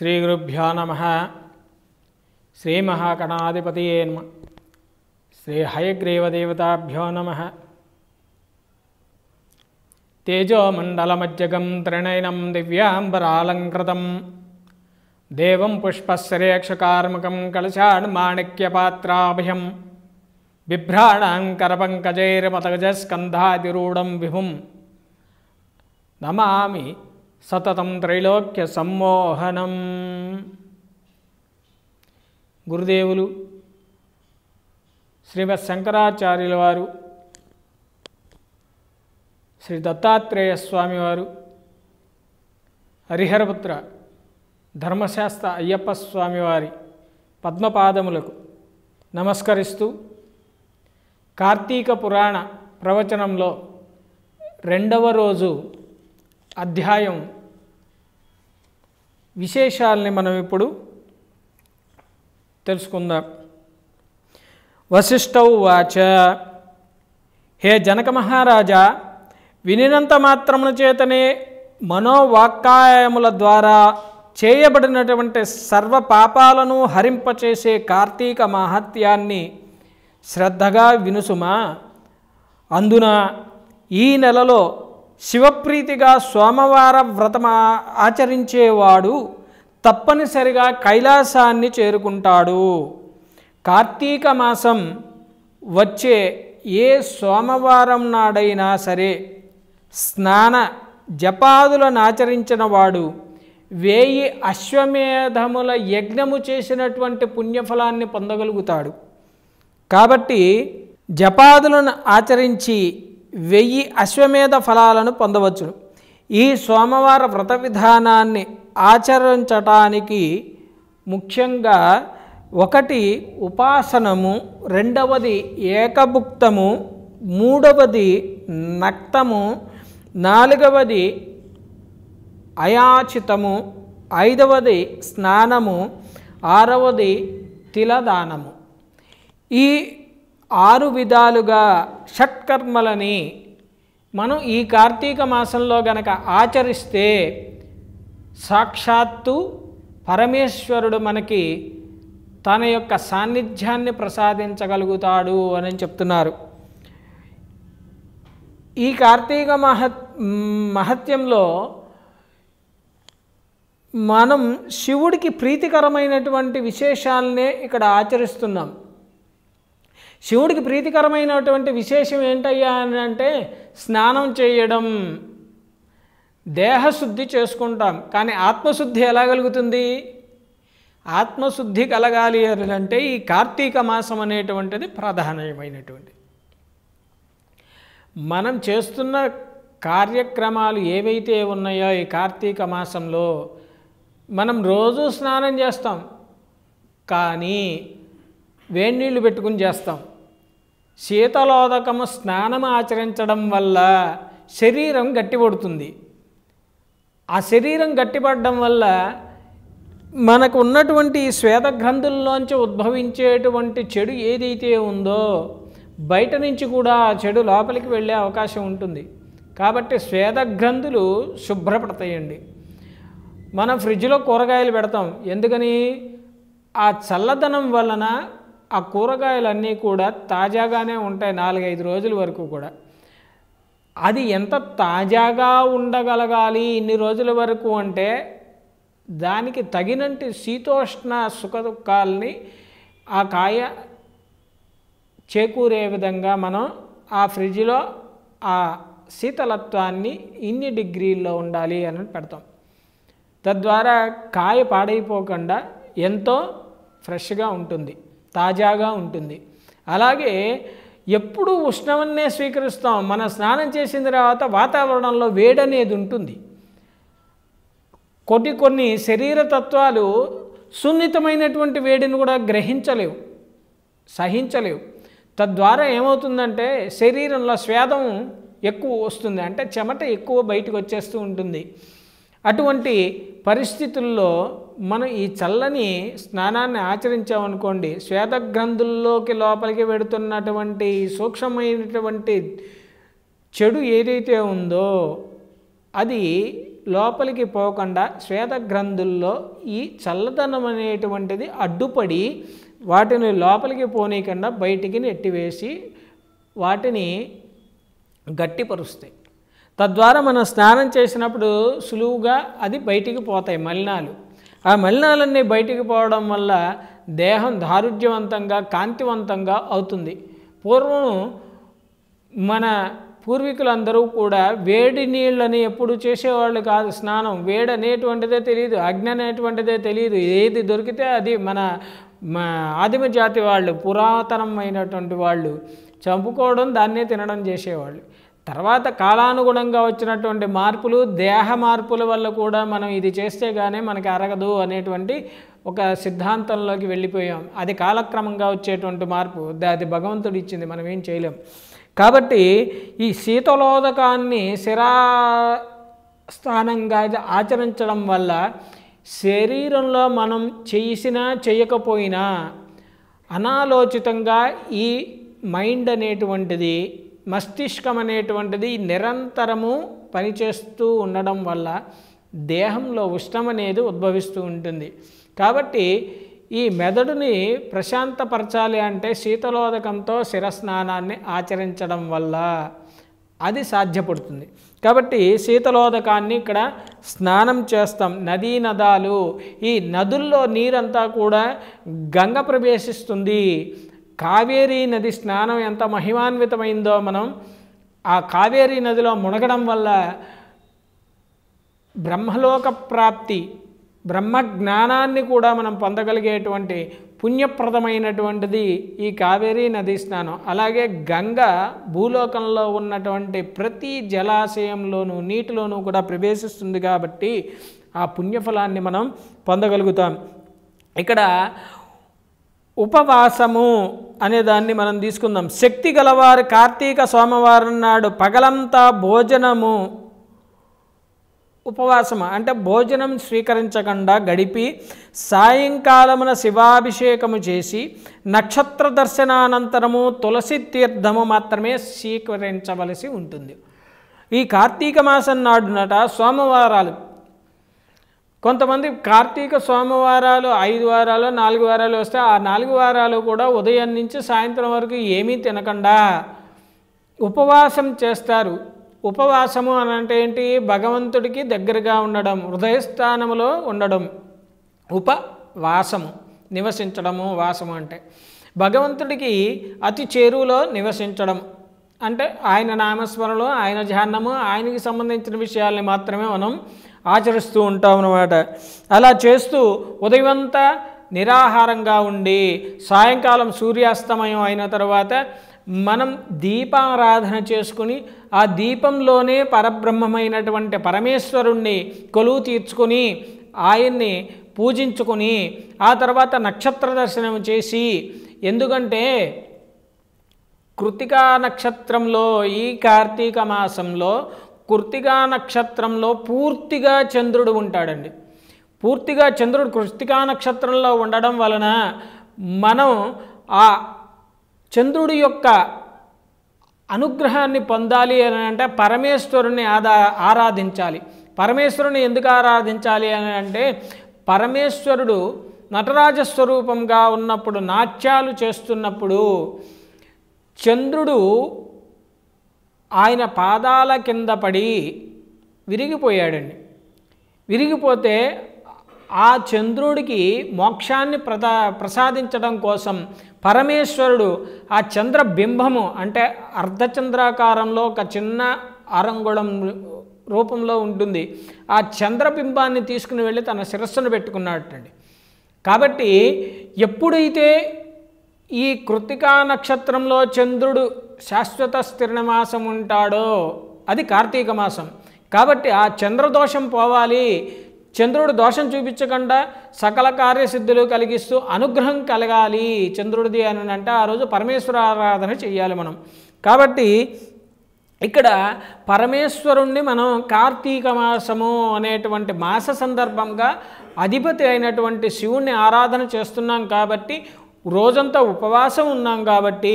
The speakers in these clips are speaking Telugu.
శ్రీ గురుభ్యో నమ శ్రీ మహాగణాధిపతియే శ్రీ హయగ్రీవదేవతాభ్యో నమ తేజోమండలమజ్జగం త్రిణైనం దివ్యాంబరాలంకృతం దేవం పుష్పశ్రేక్షకార్మకం కలశాన్మాణిక్యపాత్రాభయం బిభ్రాణాంకరపంకజైరమతగజస్కంధాదిరూఢం విభుం నమామి సతతం త్రైలోక్య సమ్మోహనం గురుదేవులు శ్రీమద్ శంకరాచార్యుల వారు శ్రీ దత్తాత్రేయ స్వామివారు హరిహరపుత్ర ధర్మశాస్త్ర అయ్యప్ప స్వామివారి పద్మపాదములకు నమస్కరిస్తూ కార్తీక పురాణ ప్రవచనంలో రెండవ రోజు అధ్యాయం విశేషాలని మనం ఇప్పుడు తెలుసుకుందాం వశిష్ట వాచ హే జనక మహారాజా వినినంత మాత్రమున చేతనే మనోవాక్యాయముల ద్వారా చేయబడినటువంటి సర్వ పాపాలను హరింపచేసే కార్తీక మహత్యాన్ని శ్రద్ధగా వినుసుమా అందున ఈ నెలలో శివప్రీతిగా సోమవార వ్రతమా ఆచరించేవాడు తప్పనిసరిగా కైలాసాన్ని చేరుకుంటాడు కార్తీక మాసం వచ్చే ఏ సోమవారం నాడైనా సరే స్నాన జపాదులను ఆచరించిన వాడు వేయి అశ్వమేధముల యజ్ఞము చేసినటువంటి పుణ్యఫలాన్ని పొందగలుగుతాడు కాబట్టి జపాదులను ఆచరించి వెయ్యి అశ్వమేధ ఫలాలను పొందవచ్చు ఈ సోమవార వ్రత విధానాన్ని ఆచరించటానికి ముఖ్యంగా ఒకటి ఉపాసనము రెండవది ఏకభుక్తము మూడవది నక్తము నాలుగవది అయాచితము ఐదవది స్నానము ఆరవది తిలదానము ఈ ఆరు విధాలుగా షట్కర్మలని మనం ఈ కార్తీక మాసంలో గనక ఆచరిస్తే సాక్షాత్తు పరమేశ్వరుడు మనకి తన యొక్క సాన్నిధ్యాన్ని ప్రసాదించగలుగుతాడు అని చెప్తున్నారు ఈ కార్తీక మహత్ మహత్యంలో మనం శివుడికి ప్రీతికరమైనటువంటి విశేషాలనే ఇక్కడ ఆచరిస్తున్నాం శివుడికి ప్రీతికరమైనటువంటి విశేషం ఏంటయ్యా అని అంటే స్నానం చేయడం దేహశుద్ధి చేసుకుంటాం కానీ ఆత్మశుద్ధి ఎలా కలుగుతుంది ఆత్మశుద్ధి కలగాలి అని అంటే ఈ కార్తీక మాసం అనేటువంటిది ప్రధానమైనటువంటి మనం చేస్తున్న కార్యక్రమాలు ఏవైతే ఉన్నాయో ఈ కార్తీక మాసంలో మనం రోజు స్నానం చేస్తాం కానీ వేడి నీళ్ళు పెట్టుకుని చేస్తాం శీతలోదకము స్నానం ఆచరించడం వల్ల శరీరం గట్టిపడుతుంది ఆ శరీరం గట్టిపడడం వల్ల మనకు ఉన్నటువంటి శ్వేతగ్రంథుల్లోంచి ఉద్భవించేటువంటి చెడు ఏదైతే ఉందో బయట నుంచి కూడా ఆ చెడు లోపలికి వెళ్ళే అవకాశం ఉంటుంది కాబట్టి శ్వేతగ్రంథులు శుభ్రపడతాయండి మనం ఫ్రిడ్జ్లో కూరగాయలు పెడతాం ఎందుకని ఆ చల్లదనం వలన ఆ కూరగాయలన్నీ కూడా తాజాగానే ఉంటాయి నాలుగైదు రోజుల వరకు కూడా అది ఎంత తాజాగా ఉండగలగాలి ఇన్ని రోజుల వరకు అంటే దానికి తగినంటి శీతోష్ణ దుఃఖాలని ఆ కాయ చేకూరే విధంగా మనం ఆ ఫ్రిడ్జ్లో ఆ శీతలత్వాన్ని ఇన్ని డిగ్రీల్లో ఉండాలి అని పెడతాం తద్వారా కాయ పాడైపోకుండా ఎంతో ఫ్రెష్గా ఉంటుంది తాజాగా ఉంటుంది అలాగే ఎప్పుడు ఉష్ణమన్నే స్వీకరిస్తాం మన స్నానం చేసిన తర్వాత వాతావరణంలో వేడనేది ఉంటుంది కొన్ని కొన్ని శరీర తత్వాలు సున్నితమైనటువంటి వేడిని కూడా గ్రహించలేవు సహించలేవు తద్వారా ఏమవుతుందంటే శరీరంలో స్వేదం ఎక్కువ వస్తుంది అంటే చెమట ఎక్కువ బయటకు వచ్చేస్తూ ఉంటుంది అటువంటి పరిస్థితుల్లో మనం ఈ చల్లని స్నానాన్ని ఆచరించామనుకోండి శ్వేతగ్రంథుల్లోకి లోపలికి వెడుతున్నటువంటి సూక్ష్మమైనటువంటి చెడు ఏదైతే ఉందో అది లోపలికి పోకుండా శ్వేతగ్రంథుల్లో ఈ చల్లదనం అనేటువంటిది అడ్డుపడి వాటిని లోపలికి పోనీయకుండా బయటికి నెట్టివేసి వాటిని గట్టిపరుస్తాయి తద్వారా మనం స్నానం చేసినప్పుడు సులువుగా అది బయటికి పోతాయి మలినాలు ఆ మలినాలన్నీ బయటికి పోవడం వల్ల దేహం దారుఢ్యవంతంగా కాంతివంతంగా అవుతుంది పూర్వం మన పూర్వీకులందరూ కూడా వేడి నీళ్ళని ఎప్పుడు చేసేవాళ్ళు కాదు స్నానం వేడి అనేటువంటిదే తెలియదు అగ్ని అనేటువంటిదే తెలియదు ఏది దొరికితే అది మన ఆదిమ జాతి వాళ్ళు పురాతనమైనటువంటి వాళ్ళు చంపుకోవడం దాన్నే తినడం చేసేవాళ్ళు తర్వాత కాలానుగుణంగా వచ్చినటువంటి మార్పులు దేహ మార్పుల వల్ల కూడా మనం ఇది చేస్తే గానే మనకి అరగదు అనేటువంటి ఒక సిద్ధాంతంలోకి వెళ్ళిపోయాం అది కాలక్రమంగా వచ్చేటువంటి మార్పు అది భగవంతుడు ఇచ్చింది మనం ఏం చేయలేం కాబట్టి ఈ శీతలోదకాన్ని శిరా స్థానంగా ఆచరించడం వల్ల శరీరంలో మనం చేసినా చేయకపోయినా అనాలోచితంగా ఈ మైండ్ అనేటువంటిది మస్తిష్కం అనేటువంటిది నిరంతరము పనిచేస్తూ ఉండడం వల్ల దేహంలో ఉష్ణం అనేది ఉద్భవిస్తూ ఉంటుంది కాబట్టి ఈ మెదడుని ప్రశాంతపరచాలి అంటే శీతలోదకంతో శిరస్నానాన్ని ఆచరించడం వల్ల అది సాధ్యపడుతుంది కాబట్టి శీతలోదకాన్ని ఇక్కడ స్నానం చేస్తాం నదీ నదాలు ఈ నదుల్లో నీరంతా కూడా గంగ ప్రవేశిస్తుంది కావేరీ నది స్నానం ఎంత మహిమాన్వితమైందో మనం ఆ కావేరీ నదిలో మునగడం వల్ల బ్రహ్మలోక ప్రాప్తి బ్రహ్మ జ్ఞానాన్ని కూడా మనం పొందగలిగేటువంటి పుణ్యప్రదమైనటువంటిది ఈ కావేరీ నదీ స్నానం అలాగే గంగ భూలోకంలో ఉన్నటువంటి ప్రతి జలాశయంలోనూ నీటిలోనూ కూడా ప్రవేశిస్తుంది కాబట్టి ఆ పుణ్యఫలాన్ని మనం పొందగలుగుతాం ఇక్కడ ఉపవాసము అనేదాన్ని మనం తీసుకుందాం శక్తి గలవారు కార్తీక సోమవారం నాడు పగలంతా భోజనము ఉపవాసము అంటే భోజనం స్వీకరించకుండా గడిపి సాయంకాలమున శివాభిషేకము చేసి నక్షత్ర దర్శనానంతరము తులసి తీర్థము మాత్రమే స్వీకరించవలసి ఉంటుంది ఈ కార్తీక మాసం నాడునట సోమవారాలు కొంతమంది కార్తీక సోమవారాలు ఐదు వారాలు నాలుగు వారాలు వస్తే ఆ నాలుగు వారాలు కూడా ఉదయం నుంచి సాయంత్రం వరకు ఏమీ తినకుండా ఉపవాసం చేస్తారు ఉపవాసము అని అంటే ఏంటి భగవంతుడికి దగ్గరగా ఉండడం హృదయస్థానములో ఉండడం ఉపవాసము నివసించడము వాసము అంటే భగవంతుడికి అతి చేరువలో నివసించడం అంటే ఆయన నామస్మరణలో ఆయన ధ్యానము ఆయనకి సంబంధించిన విషయాల్ని మాత్రమే మనం ఆచరిస్తూ ఉంటాం అనమాట అలా చేస్తూ ఉదయమంతా నిరాహారంగా ఉండి సాయంకాలం సూర్యాస్తమయం అయిన తర్వాత మనం దీపారాధన చేసుకుని ఆ దీపంలోనే పరబ్రహ్మమైనటువంటి పరమేశ్వరుణ్ణి కొలువు తీర్చుకొని ఆయన్ని పూజించుకొని ఆ తర్వాత నక్షత్ర దర్శనం చేసి ఎందుకంటే కృతికా నక్షత్రంలో ఈ కార్తీక మాసంలో కృతికా నక్షత్రంలో పూర్తిగా చంద్రుడు ఉంటాడండి పూర్తిగా చంద్రుడు కృతికా నక్షత్రంలో ఉండడం వలన మనం ఆ చంద్రుడి యొక్క అనుగ్రహాన్ని పొందాలి అని అంటే పరమేశ్వరుని ఆదా ఆరాధించాలి పరమేశ్వరుని ఎందుకు ఆరాధించాలి అని అంటే పరమేశ్వరుడు నటరాజస్వరూపంగా ఉన్నప్పుడు నాట్యాలు చేస్తున్నప్పుడు చంద్రుడు ఆయన పాదాల కింద పడి విరిగిపోయాడండి విరిగిపోతే ఆ చంద్రుడికి మోక్షాన్ని ప్రదా ప్రసాదించడం కోసం పరమేశ్వరుడు ఆ చంద్రబింబము అంటే అర్ధచంద్రాకారంలో ఒక చిన్న అరంగుళం రూపంలో ఉంటుంది ఆ చంద్రబింబాన్ని తీసుకుని వెళ్ళి తన శిరస్సును పెట్టుకున్నాడటండి కాబట్టి ఎప్పుడైతే ఈ కృతికా నక్షత్రంలో చంద్రుడు శాశ్వత స్థిరణమాసం ఉంటాడో అది కార్తీక మాసం కాబట్టి ఆ చంద్రదోషం పోవాలి చంద్రుడు దోషం చూపించకుండా సకల కార్యసిద్ధులు కలిగిస్తూ అనుగ్రహం కలగాలి చంద్రుడిది అని అంటే ఆ రోజు పరమేశ్వర ఆరాధన చేయాలి మనం కాబట్టి ఇక్కడ పరమేశ్వరుణ్ణి మనం కార్తీక మాసము అనేటువంటి మాస సందర్భంగా అధిపతి అయినటువంటి శివుణ్ణి ఆరాధన చేస్తున్నాం కాబట్టి రోజంతా ఉపవాసం ఉన్నాం కాబట్టి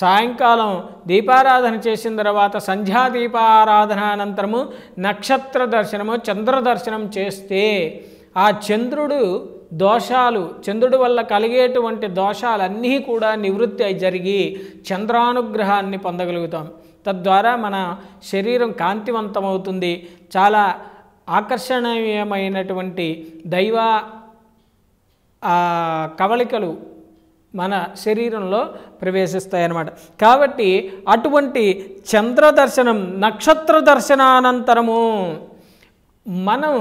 సాయంకాలం దీపారాధన చేసిన తర్వాత సంధ్యా దీపారాధన అనంతరము నక్షత్ర దర్శనము చంద్ర దర్శనం చేస్తే ఆ చంద్రుడు దోషాలు చంద్రుడి వల్ల కలిగేటువంటి దోషాలన్నీ కూడా నివృత్తి అయి జరిగి చంద్రానుగ్రహాన్ని పొందగలుగుతాం తద్వారా మన శరీరం కాంతివంతమవుతుంది చాలా ఆకర్షణీయమైనటువంటి దైవ కవళికలు మన శరీరంలో ప్రవేశిస్తాయన్నమాట కాబట్టి అటువంటి చంద్ర దర్శనం నక్షత్ర దర్శనానంతరము మనం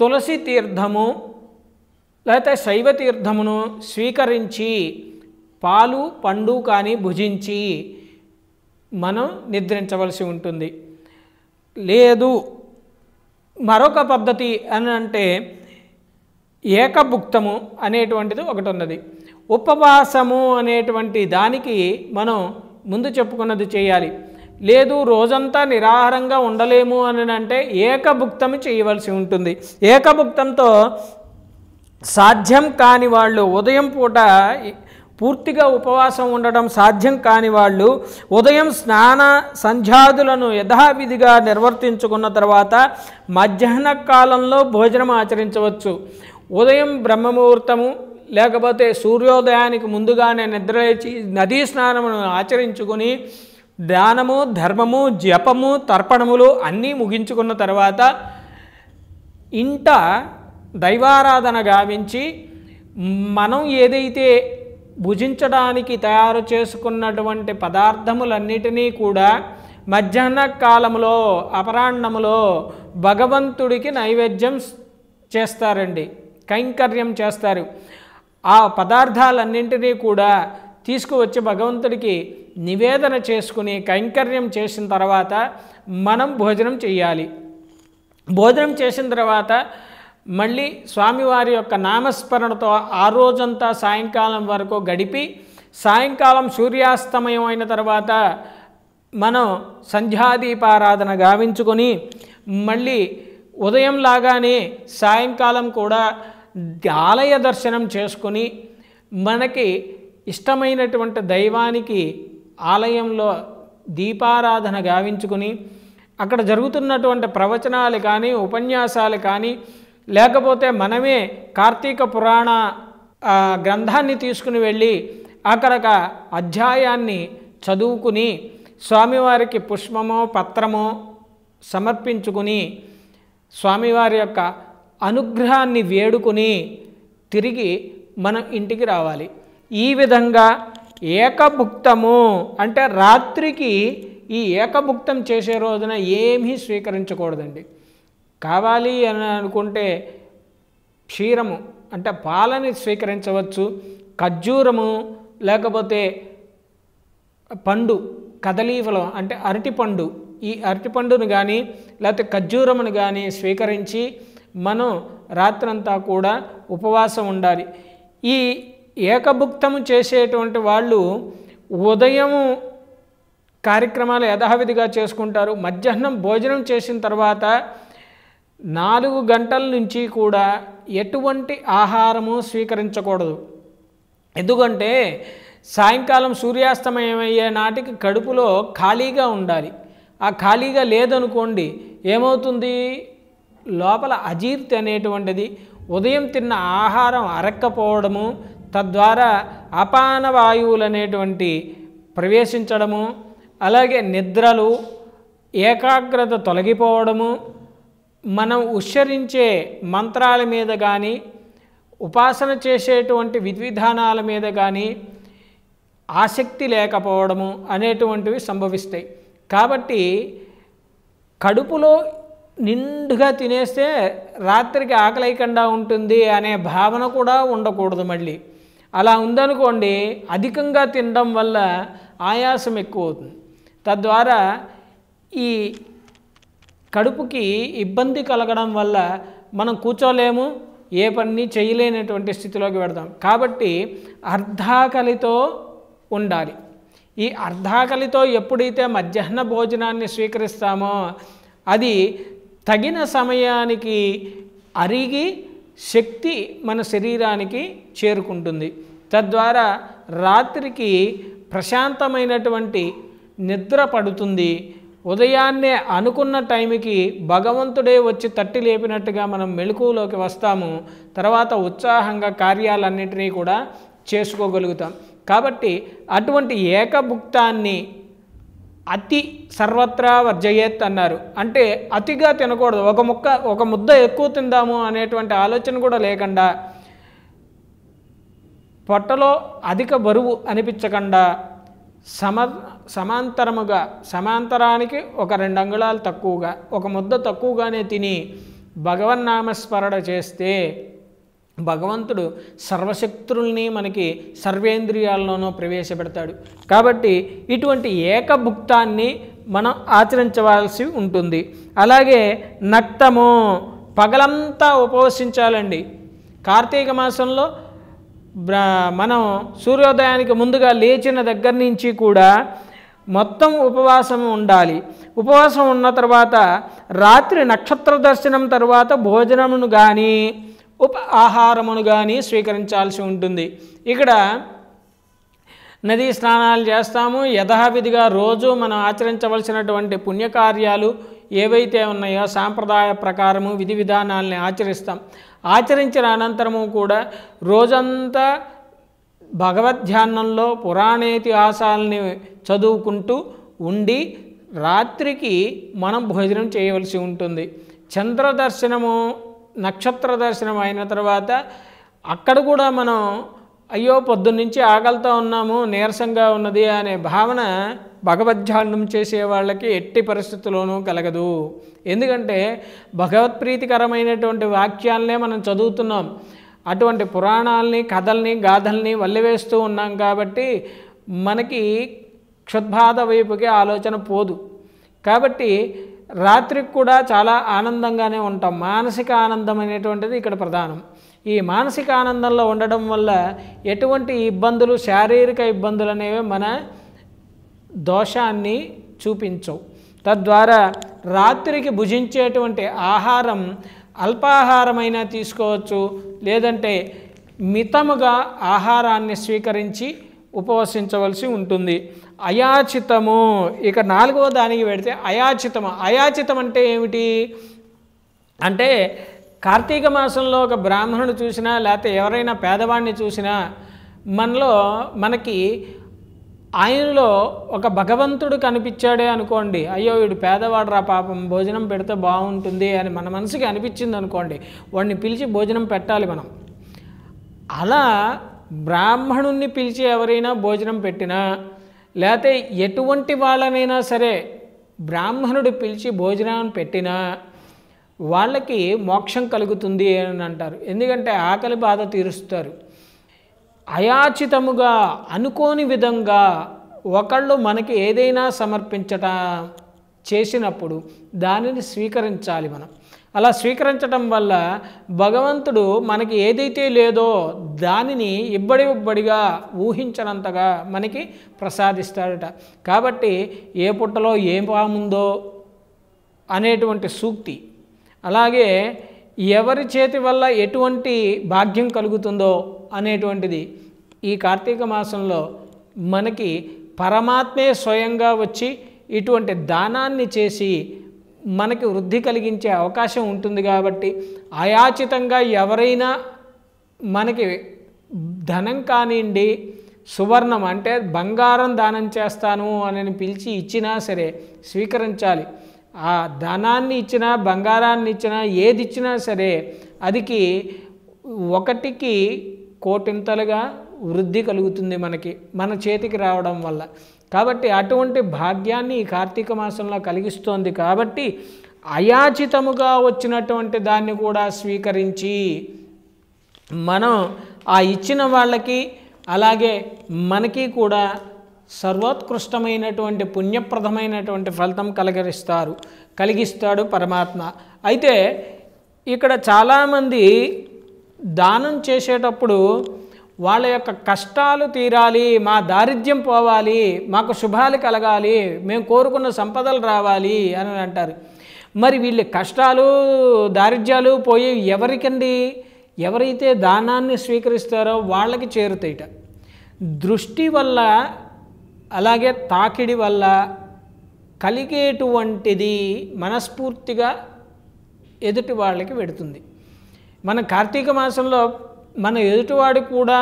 తులసి తీర్థము లేకపోతే శైవ తీర్థమును స్వీకరించి పాలు పండు కానీ భుజించి మనం నిద్రించవలసి ఉంటుంది లేదు మరొక పద్ధతి అని అంటే ఏకభుక్తము అనేటువంటిది ఒకటి ఉన్నది ఉపవాసము అనేటువంటి దానికి మనం ముందు చెప్పుకున్నది చేయాలి లేదు రోజంతా నిరాహారంగా ఉండలేము అని అంటే ఏకభుక్తం చేయవలసి ఉంటుంది ఏకభుక్తంతో సాధ్యం కాని వాళ్ళు ఉదయం పూట పూర్తిగా ఉపవాసం ఉండడం సాధ్యం కాని వాళ్ళు ఉదయం స్నాన సంధ్యాదులను యథావిధిగా నిర్వర్తించుకున్న తర్వాత మధ్యాహ్న కాలంలో భోజనం ఆచరించవచ్చు ఉదయం బ్రహ్మముహూర్తము లేకపోతే సూర్యోదయానికి ముందుగానే నిద్రలేచి నదీ స్నానమును ఆచరించుకొని దానము ధర్మము జపము తర్పణములు అన్నీ ముగించుకున్న తర్వాత ఇంట దైవారాధన గావించి మనం ఏదైతే భుజించడానికి తయారు చేసుకున్నటువంటి పదార్థములన్నిటినీ కూడా మధ్యాహ్న కాలంలో అపరాహ్నములో భగవంతుడికి నైవేద్యం చేస్తారండి కైంకర్యం చేస్తారు ఆ పదార్థాలన్నింటినీ కూడా తీసుకువచ్చి భగవంతుడికి నివేదన చేసుకుని కైంకర్యం చేసిన తర్వాత మనం భోజనం చేయాలి భోజనం చేసిన తర్వాత మళ్ళీ స్వామివారి యొక్క నామస్మరణతో ఆ రోజంతా సాయంకాలం వరకు గడిపి సాయంకాలం సూర్యాస్తమయం అయిన తర్వాత మనం సంధ్యాదీపారాధన గావించుకొని మళ్ళీ ఉదయం లాగానే సాయంకాలం కూడా ఆలయ దర్శనం చేసుకుని మనకి ఇష్టమైనటువంటి దైవానికి ఆలయంలో దీపారాధన గావించుకుని అక్కడ జరుగుతున్నటువంటి ప్రవచనాలు కానీ ఉపన్యాసాలు కానీ లేకపోతే మనమే కార్తీక పురాణ గ్రంథాన్ని తీసుకుని వెళ్ళి అక్కడొక అధ్యాయాన్ని చదువుకుని స్వామివారికి పుష్పమో పత్రమో సమర్పించుకుని స్వామివారి యొక్క అనుగ్రహాన్ని వేడుకొని తిరిగి మనం ఇంటికి రావాలి ఈ విధంగా ఏకభుక్తము అంటే రాత్రికి ఈ ఏకభుక్తం చేసే రోజున ఏమీ స్వీకరించకూడదండి కావాలి అని అనుకుంటే క్షీరము అంటే పాలని స్వీకరించవచ్చు ఖర్జూరము లేకపోతే పండు కదలీఫలం అంటే అరటిపండు ఈ అరటిపండును కానీ లేకపోతే ఖర్జూరమును కానీ స్వీకరించి మనం రాత్రంతా కూడా ఉపవాసం ఉండాలి ఈ ఏకభుక్తము చేసేటువంటి వాళ్ళు ఉదయము కార్యక్రమాలు యథావిధిగా చేసుకుంటారు మధ్యాహ్నం భోజనం చేసిన తర్వాత నాలుగు గంటల నుంచి కూడా ఎటువంటి ఆహారము స్వీకరించకూడదు ఎందుకంటే సాయంకాలం సూర్యాస్తమయం అయ్యే నాటికి కడుపులో ఖాళీగా ఉండాలి ఆ ఖాళీగా లేదనుకోండి ఏమవుతుంది లోపల అజీర్తి అనేటువంటిది ఉదయం తిన్న ఆహారం అరక్కపోవడము తద్వారా అపాన వాయువులు అనేటువంటి ప్రవేశించడము అలాగే నిద్రలు ఏకాగ్రత తొలగిపోవడము మనం ఉచ్చరించే మంత్రాల మీద కానీ ఉపాసన చేసేటువంటి విధివిధానాల మీద కానీ ఆసక్తి లేకపోవడము అనేటువంటివి సంభవిస్తాయి కాబట్టి కడుపులో నిండుగా తినేస్తే రాత్రికి ఆకలికండా ఉంటుంది అనే భావన కూడా ఉండకూడదు మళ్ళీ అలా ఉందనుకోండి అధికంగా తినడం వల్ల ఆయాసం ఎక్కువ అవుతుంది తద్వారా ఈ కడుపుకి ఇబ్బంది కలగడం వల్ల మనం కూర్చోలేము ఏ పని చేయలేనటువంటి స్థితిలోకి పెడదాం కాబట్టి అర్ధాకలితో ఉండాలి ఈ అర్ధాకలితో ఎప్పుడైతే మధ్యాహ్న భోజనాన్ని స్వీకరిస్తామో అది తగిన సమయానికి అరిగి శక్తి మన శరీరానికి చేరుకుంటుంది తద్వారా రాత్రికి ప్రశాంతమైనటువంటి నిద్ర పడుతుంది ఉదయాన్నే అనుకున్న టైంకి భగవంతుడే వచ్చి తట్టి లేపినట్టుగా మనం మెలకువలోకి వస్తాము తర్వాత ఉత్సాహంగా కార్యాలన్నింటినీ కూడా చేసుకోగలుగుతాం కాబట్టి అటువంటి ఏకభుక్తాన్ని అతి సర్వత్రా వర్జయేత్ అన్నారు అంటే అతిగా తినకూడదు ఒక ముక్క ఒక ముద్ద ఎక్కువ తిందాము అనేటువంటి ఆలోచన కూడా లేకుండా పొట్టలో అధిక బరువు అనిపించకుండా సమ సమాంతరముగా సమాంతరానికి ఒక రెండు అంగుళాలు తక్కువగా ఒక ముద్ద తక్కువగానే తిని భగవన్నామస్మరణ చేస్తే భగవంతుడు సర్వశక్తుల్ని మనకి సర్వేంద్రియాల్లోనూ ప్రవేశపెడతాడు కాబట్టి ఇటువంటి ఏకభుక్తాన్ని మనం ఆచరించవలసి ఉంటుంది అలాగే నక్తము పగలంతా ఉపవసించాలండి కార్తీక మాసంలో మనం సూర్యోదయానికి ముందుగా లేచిన దగ్గర నుంచి కూడా మొత్తం ఉపవాసం ఉండాలి ఉపవాసం ఉన్న తర్వాత రాత్రి నక్షత్ర దర్శనం తర్వాత భోజనమును కానీ ఉప ఆహారమును కానీ స్వీకరించాల్సి ఉంటుంది ఇక్కడ నదీ స్నానాలు చేస్తాము యథావిధిగా రోజు మనం ఆచరించవలసినటువంటి పుణ్యకార్యాలు ఏవైతే ఉన్నాయో సాంప్రదాయ ప్రకారము విధి విధానాలని ఆచరిస్తాం ఆచరించిన అనంతరము కూడా రోజంతా భగవద్ధ్యానంలో పురాణేతిహాసాలని చదువుకుంటూ ఉండి రాత్రికి మనం భోజనం చేయవలసి ఉంటుంది చంద్రదర్శనము నక్షత్ర దర్శనం అయిన తర్వాత అక్కడ కూడా మనం అయ్యో పొద్దున్నుంచి ఆగలుతూ ఉన్నాము నీరసంగా ఉన్నది అనే భావన భగవద్ధ్యానం చేసే వాళ్ళకి ఎట్టి పరిస్థితుల్లోనూ కలగదు ఎందుకంటే భగవత్ప్రీతికరమైనటువంటి వాక్యాలనే మనం చదువుతున్నాం అటువంటి పురాణాలని కథల్ని గాథల్ని వల్లివేస్తూ ఉన్నాం కాబట్టి మనకి క్షుద్బాధ వైపుకి ఆలోచన పోదు కాబట్టి రాత్రికి కూడా చాలా ఆనందంగానే ఉంటాం మానసిక ఆనందం అనేటువంటిది ఇక్కడ ప్రధానం ఈ మానసిక ఆనందంలో ఉండడం వల్ల ఎటువంటి ఇబ్బందులు శారీరక ఇబ్బందులు అనేవి మన దోషాన్ని చూపించవు తద్వారా రాత్రికి భుజించేటువంటి ఆహారం అల్పాహారమైనా తీసుకోవచ్చు లేదంటే మితముగా ఆహారాన్ని స్వీకరించి ఉపవసించవలసి ఉంటుంది అయాచితము ఇక నాలుగవ దానికి పెడితే అయాచితము అయాచితం అంటే ఏమిటి అంటే కార్తీక మాసంలో ఒక బ్రాహ్మణుడు చూసినా లేకపోతే ఎవరైనా పేదవాడిని చూసినా మనలో మనకి ఆయనలో ఒక భగవంతుడు కనిపించాడే అనుకోండి అయ్యో వీడు రా పాపం భోజనం పెడితే బాగుంటుంది అని మన మనసుకి అనిపించింది అనుకోండి వాడిని పిలిచి భోజనం పెట్టాలి మనం అలా బ్రాహ్మణుణ్ణి పిలిచి ఎవరైనా భోజనం పెట్టినా లేకపోతే ఎటువంటి వాళ్ళనైనా సరే బ్రాహ్మణుడు పిలిచి భోజనం పెట్టినా వాళ్ళకి మోక్షం కలుగుతుంది అని అంటారు ఎందుకంటే ఆకలి బాధ తీరుస్తారు అయాచితముగా అనుకోని విధంగా ఒకళ్ళు మనకి ఏదైనా సమర్పించట చేసినప్పుడు దానిని స్వీకరించాలి మనం అలా స్వీకరించటం వల్ల భగవంతుడు మనకి ఏదైతే లేదో దానిని ఇబ్బడి ఇబ్బడిగా ఊహించినంతగా మనకి ప్రసాదిస్తాడట కాబట్టి ఏ పుట్టలో ఏం పాముందో అనేటువంటి సూక్తి అలాగే ఎవరి చేతి వల్ల ఎటువంటి భాగ్యం కలుగుతుందో అనేటువంటిది ఈ కార్తీక మాసంలో మనకి పరమాత్మే స్వయంగా వచ్చి ఇటువంటి దానాన్ని చేసి మనకి వృద్ధి కలిగించే అవకాశం ఉంటుంది కాబట్టి అయాచితంగా ఎవరైనా మనకి ధనం కానివ్వండి సువర్ణం అంటే బంగారం దానం చేస్తాను అని పిలిచి ఇచ్చినా సరే స్వీకరించాలి ఆ ధనాన్ని ఇచ్చినా బంగారాన్ని ఇచ్చినా ఏది ఇచ్చినా సరే అదికి ఒకటికి కోటింతలుగా వృద్ధి కలుగుతుంది మనకి మన చేతికి రావడం వల్ల కాబట్టి అటువంటి భాగ్యాన్ని ఈ కార్తీక మాసంలో కలిగిస్తోంది కాబట్టి అయాచితముగా వచ్చినటువంటి దాన్ని కూడా స్వీకరించి మనం ఆ ఇచ్చిన వాళ్ళకి అలాగే మనకి కూడా సర్వోత్కృష్టమైనటువంటి పుణ్యప్రదమైనటువంటి ఫలితం కలిగిస్తారు కలిగిస్తాడు పరమాత్మ అయితే ఇక్కడ చాలామంది దానం చేసేటప్పుడు వాళ్ళ యొక్క కష్టాలు తీరాలి మా దారిద్ర్యం పోవాలి మాకు శుభాలు కలగాలి మేము కోరుకున్న సంపదలు రావాలి అని అంటారు మరి వీళ్ళ కష్టాలు దారిద్ర్యాలు పోయి ఎవరికండి ఎవరైతే దానాన్ని స్వీకరిస్తారో వాళ్ళకి చేరుతాయిట దృష్టి వల్ల అలాగే తాకిడి వల్ల కలిగేటువంటిది మనస్ఫూర్తిగా ఎదుటి వాళ్ళకి పెడుతుంది మన కార్తీక మాసంలో మన ఎదుటివాడు కూడా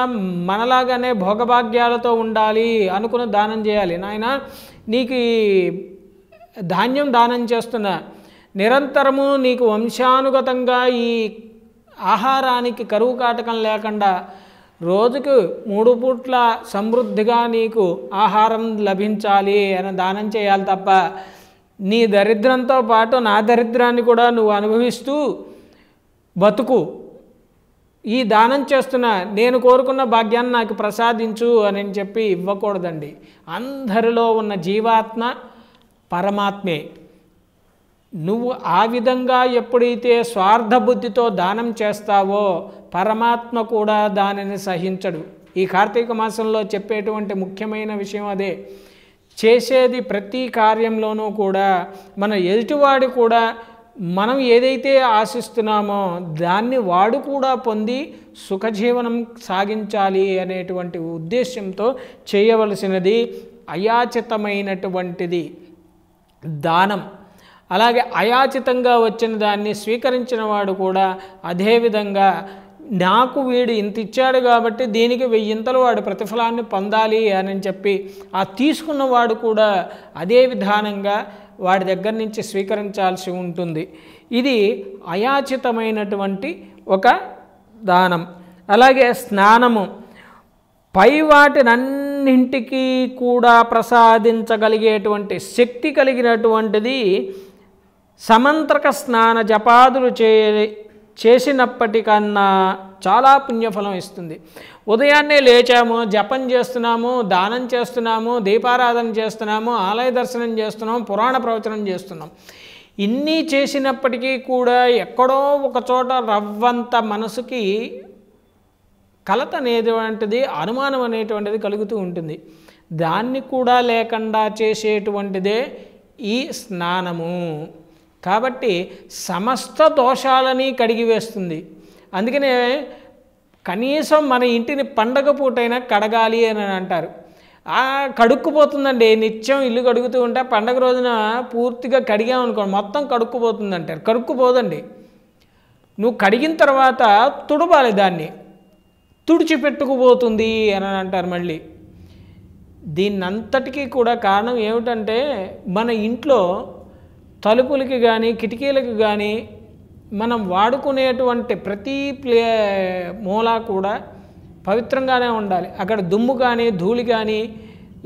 మనలాగానే భోగభాగ్యాలతో ఉండాలి అనుకుని దానం చేయాలి నాయన నీకు ధాన్యం దానం చేస్తున్నా నిరంతరము నీకు వంశానుగతంగా ఈ ఆహారానికి కరువు కాటకం లేకుండా రోజుకు మూడు పూట్ల సమృద్ధిగా నీకు ఆహారం లభించాలి అని దానం చేయాలి తప్ప నీ దరిద్రంతో పాటు నా దరిద్రాన్ని కూడా నువ్వు అనుభవిస్తూ బతుకు ఈ దానం చేస్తున్న నేను కోరుకున్న భాగ్యాన్ని నాకు ప్రసాదించు అని చెప్పి ఇవ్వకూడదండి అందరిలో ఉన్న జీవాత్మ పరమాత్మే నువ్వు ఆ విధంగా ఎప్పుడైతే స్వార్థ బుద్ధితో దానం చేస్తావో పరమాత్మ కూడా దానిని సహించడు ఈ కార్తీక మాసంలో చెప్పేటువంటి ముఖ్యమైన విషయం అదే చేసేది ప్రతి కార్యంలోనూ కూడా మన ఎదుటివాడు కూడా మనం ఏదైతే ఆశిస్తున్నామో దాన్ని వాడు కూడా పొంది సుఖజీవనం సాగించాలి అనేటువంటి ఉద్దేశంతో చేయవలసినది అయాచితమైనటువంటిది దానం అలాగే అయాచితంగా వచ్చిన దాన్ని స్వీకరించిన వాడు కూడా అదేవిధంగా నాకు వీడు ఇంత ఇచ్చాడు కాబట్టి దీనికి వెయ్యింతలు వాడు ప్రతిఫలాన్ని పొందాలి అని చెప్పి ఆ తీసుకున్నవాడు కూడా అదే విధానంగా వాడి దగ్గర నుంచి స్వీకరించాల్సి ఉంటుంది ఇది అయాచితమైనటువంటి ఒక దానం అలాగే స్నానము పై వాటినన్నింటికీ కూడా ప్రసాదించగలిగేటువంటి శక్తి కలిగినటువంటిది సమంత్రక స్నాన జపాదులు చే చేసినప్పటికన్నా చాలా పుణ్యఫలం ఇస్తుంది ఉదయాన్నే లేచాము జపం చేస్తున్నాము దానం చేస్తున్నాము దీపారాధన చేస్తున్నాము ఆలయ దర్శనం చేస్తున్నాము పురాణ ప్రవచనం చేస్తున్నాం ఇన్ని చేసినప్పటికీ కూడా ఎక్కడో ఒక చోట రవ్వంత మనసుకి కలత అనేటువంటిది అనుమానం అనేటువంటిది కలుగుతూ ఉంటుంది దాన్ని కూడా లేకుండా చేసేటువంటిదే ఈ స్నానము కాబట్టి సమస్త దోషాలని కడిగివేస్తుంది అందుకనే కనీసం మన ఇంటిని పండగ పూటైనా కడగాలి అని అంటారు కడుక్కుపోతుందండి నిత్యం ఇల్లు కడుగుతూ ఉంటే పండగ రోజున పూర్తిగా కడిగామనుకోండి మొత్తం కడుక్కుపోతుంది అంటారు కడుక్కుపోదండి నువ్వు కడిగిన తర్వాత తుడవాలి దాన్ని తుడిచిపెట్టుకుపోతుంది అని అంటారు మళ్ళీ దీన్నంతటికీ కూడా కారణం ఏమిటంటే మన ఇంట్లో తలుపులకి కానీ కిటికీలకు కానీ మనం వాడుకునేటువంటి ప్రతి ప్లే మూల కూడా పవిత్రంగానే ఉండాలి అక్కడ దుమ్ము కానీ ధూళి కానీ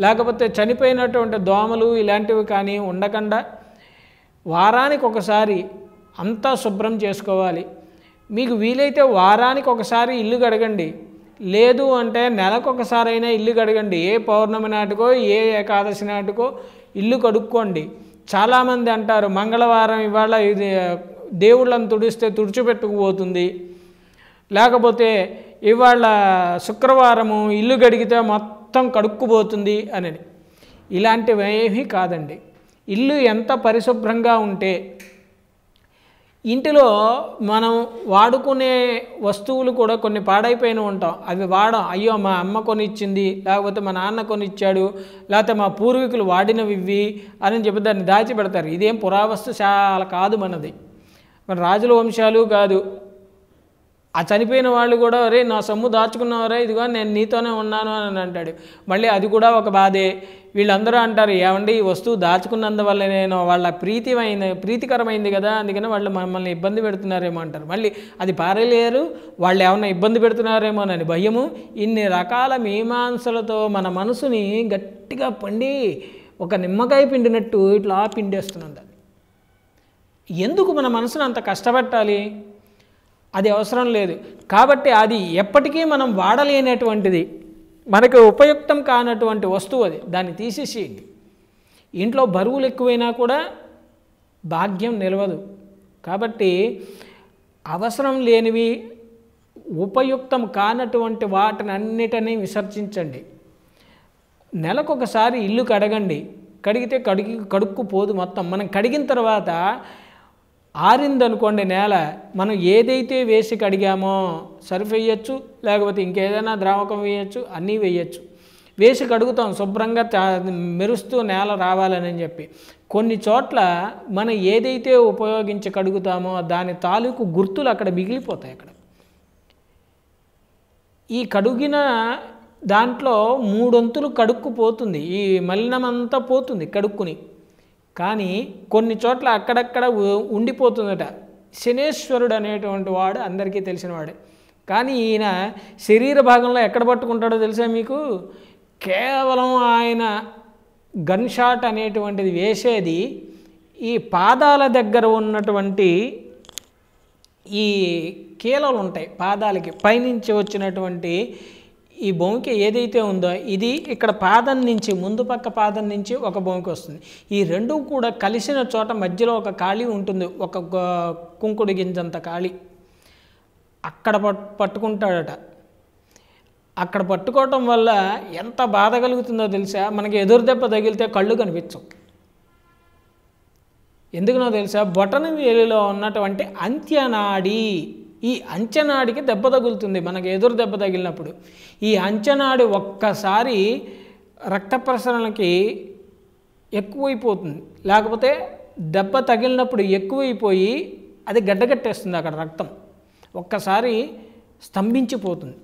లేకపోతే చనిపోయినటువంటి దోమలు ఇలాంటివి కానీ ఉండకుండా వారానికి ఒకసారి అంతా శుభ్రం చేసుకోవాలి మీకు వీలైతే వారానికి ఒకసారి ఇల్లు గడగండి లేదు అంటే నెలకు అయినా ఇల్లు గడగండి ఏ పౌర్ణమి నాటికో ఏ ఏకాదశి నాటికో ఇల్లు కడుక్కోండి చాలామంది అంటారు మంగళవారం ఇవాళ ఇది దేవుళ్ళని తుడిస్తే తుడిచిపెట్టుకుపోతుంది లేకపోతే ఇవాళ శుక్రవారము ఇల్లు గడిగితే మొత్తం కడుక్కుపోతుంది అని ఇలాంటివేమీ కాదండి ఇల్లు ఎంత పరిశుభ్రంగా ఉంటే ఇంటిలో మనం వాడుకునే వస్తువులు కూడా కొన్ని పాడైపోయిన ఉంటాం అవి వాడ అయ్యో మా అమ్మ కొనిచ్చింది లేకపోతే మా నాన్న కొనిచ్చాడు లేకపోతే మా పూర్వీకులు వాడినవి ఇవి అని చెప్పి దాన్ని దాచిపెడతారు ఇదేం పురావస్తు చాలా కాదు మనది మరి రాజుల వంశాలు కాదు ఆ చనిపోయిన వాళ్ళు కూడా రే నా సొమ్ము దాచుకున్నావరే ఇదిగో నేను నీతోనే ఉన్నాను అని అంటాడు మళ్ళీ అది కూడా ఒక బాధే వీళ్ళందరూ అంటారు ఏమండి ఈ వస్తువు దాచుకున్నందువల్ల నేను వాళ్ళ ప్రీతిమైన ప్రీతికరమైంది కదా అందుకని వాళ్ళు మమ్మల్ని ఇబ్బంది పెడుతున్నారేమో అంటారు మళ్ళీ అది పారలేరు వాళ్ళు ఏమన్నా ఇబ్బంది పెడుతున్నారేమో అని భయము ఇన్ని రకాల మీమాంసలతో మన మనసుని గట్టిగా పండి ఒక నిమ్మకాయ పిండినట్టు ఇట్లా పిండేస్తున్నది ఎందుకు మన మనసును అంత కష్టపెట్టాలి అది అవసరం లేదు కాబట్టి అది ఎప్పటికీ మనం వాడలేనటువంటిది మనకు ఉపయుక్తం కానటువంటి వస్తువు అది దాన్ని తీసేసేయండి ఇంట్లో బరువులు ఎక్కువైనా కూడా భాగ్యం నిలవదు కాబట్టి అవసరం లేనివి ఉపయుక్తం కానటువంటి వాటిని అన్నిటినీ విసర్జించండి నెలకొకసారి ఇల్లు కడగండి కడిగితే కడిగి కడుక్కుపోదు మొత్తం మనం కడిగిన తర్వాత ఆరిందనుకోండి నేల మనం ఏదైతే వేసి కడిగామో సర్ఫ్ వేయచ్చు లేకపోతే ఇంకేదైనా ద్రావకం వేయచ్చు అన్నీ వేయచ్చు వేసి కడుగుతాం శుభ్రంగా మెరుస్తూ నేల రావాలని చెప్పి కొన్ని చోట్ల మనం ఏదైతే ఉపయోగించి కడుగుతామో దాని తాలూకు గుర్తులు అక్కడ మిగిలిపోతాయి అక్కడ ఈ కడుగిన దాంట్లో మూడొంతులు కడుక్కుపోతుంది ఈ మలినమంతా పోతుంది కడుక్కుని కానీ కొన్ని చోట్ల అక్కడక్కడ ఉండిపోతుందట శనేశ్వరుడు అనేటువంటి వాడు అందరికీ తెలిసినవాడే కానీ ఈయన శరీర భాగంలో ఎక్కడ పట్టుకుంటాడో తెలిసా మీకు కేవలం ఆయన గన్ షాట్ అనేటువంటిది వేసేది ఈ పాదాల దగ్గర ఉన్నటువంటి ఈ కీలలు ఉంటాయి పాదాలకి పైనుంచి వచ్చినటువంటి ఈ భూమికి ఏదైతే ఉందో ఇది ఇక్కడ పాదం నుంచి ముందు పక్క పాదం నుంచి ఒక భూమికి వస్తుంది ఈ రెండు కూడా కలిసిన చోట మధ్యలో ఒక ఖాళీ ఉంటుంది ఒక కుంకుడు గింజంత ఖాళీ అక్కడ పట్టుకుంటాడట అక్కడ పట్టుకోవటం వల్ల ఎంత బాధ కలుగుతుందో తెలుసా మనకి ఎదురు దెబ్బ తగిలితే కళ్ళు కనిపించవు ఎందుకునో తెలుసా బొటన వేలిలో ఉన్నటువంటి అంత్యనాడి ఈ అంచనాడికి దెబ్బ తగులుతుంది మనకు ఎదురు దెబ్బ తగిలినప్పుడు ఈ అంచనాడి ఒక్కసారి రక్త ప్రసరణకి ఎక్కువైపోతుంది లేకపోతే దెబ్బ తగిలినప్పుడు ఎక్కువైపోయి అది గడ్డగట్టేస్తుంది అక్కడ రక్తం ఒక్కసారి స్తంభించిపోతుంది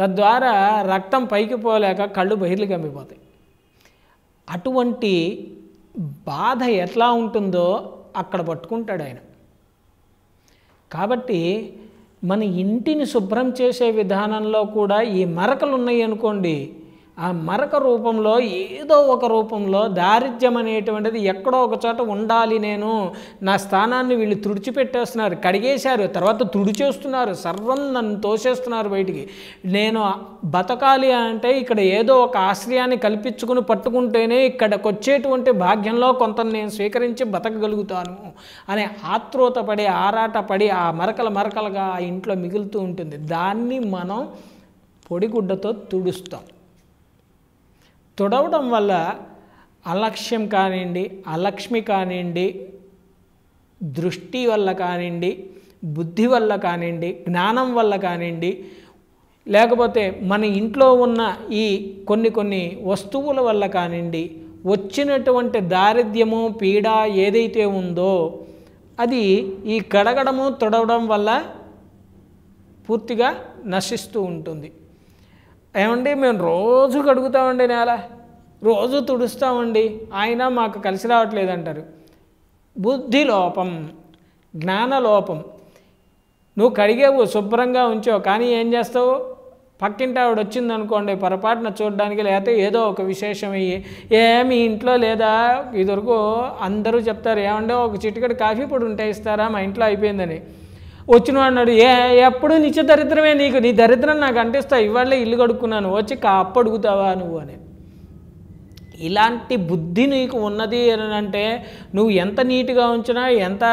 తద్వారా రక్తం పైకి పోలేక కళ్ళు బహిర్లు కమ్మిపోతాయి అటువంటి బాధ ఎట్లా ఉంటుందో అక్కడ పట్టుకుంటాడు ఆయన కాబట్టి మన ఇంటిని శుభ్రం చేసే విధానంలో కూడా ఈ మరకలు ఉన్నాయి అనుకోండి ఆ మరక రూపంలో ఏదో ఒక రూపంలో దారిద్ర్యం అనేటువంటిది ఎక్కడో ఒక చోట ఉండాలి నేను నా స్థానాన్ని వీళ్ళు తుడిచిపెట్టేస్తున్నారు కడిగేశారు తర్వాత తుడిచేస్తున్నారు సర్వం నన్ను తోసేస్తున్నారు బయటికి నేను బతకాలి అంటే ఇక్కడ ఏదో ఒక ఆశ్రయాన్ని కల్పించుకుని పట్టుకుంటేనే ఇక్కడికి వచ్చేటువంటి భాగ్యంలో కొంత నేను స్వీకరించి బతకగలుగుతాను అనే ఆత్రుత పడి ఆరాట పడి ఆ మరకల మరకలుగా ఆ ఇంట్లో మిగులుతూ ఉంటుంది దాన్ని మనం పొడిగుడ్డతో తుడుస్తాం తుడవడం వల్ల అలక్ష్యం కానివ్వండి అలక్ష్మి కానివ్వండి దృష్టి వల్ల కానివ్వండి బుద్ధి వల్ల కానివ్వండి జ్ఞానం వల్ల కానివ్వండి లేకపోతే మన ఇంట్లో ఉన్న ఈ కొన్ని కొన్ని వస్తువుల వల్ల కానివ్వండి వచ్చినటువంటి దారిద్ర్యము పీడ ఏదైతే ఉందో అది ఈ కడగడము తొడవడం వల్ల పూర్తిగా నశిస్తూ ఉంటుంది ఏమండి మేము రోజు కడుగుతామండి నేల రోజు తుడుస్తామండి ఆయన మాకు కలిసి రావట్లేదు అంటారు బుద్ధి లోపం జ్ఞాన లోపం నువ్వు కడిగేవు శుభ్రంగా ఉంచావు కానీ ఏం చేస్తావు పక్కింటి ఆవిడ వచ్చింది అనుకోండి పొరపాటున చూడడానికి లేకపోతే ఏదో ఒక విశేషం అయ్యి ఏమి ఇంట్లో లేదా ఇదివరకు అందరూ చెప్తారు ఏమంటే ఒక చిటికడి కాఫీ పొడి ఉంటే ఇస్తారా మా ఇంట్లో అయిపోయిందని వచ్చిన అన్నాడు ఏ ఎప్పుడు నిత్య దరిద్రమే నీకు నీ దరిద్రం నాకు అంటిస్తా ఇవాళ్ళే ఇల్లు కడుక్కున్నాను వచ్చి కాపు అడుగుతావా నువ్వు అని ఇలాంటి బుద్ధి నీకు ఉన్నది అని అంటే నువ్వు ఎంత నీట్గా ఉంచినా ఎంత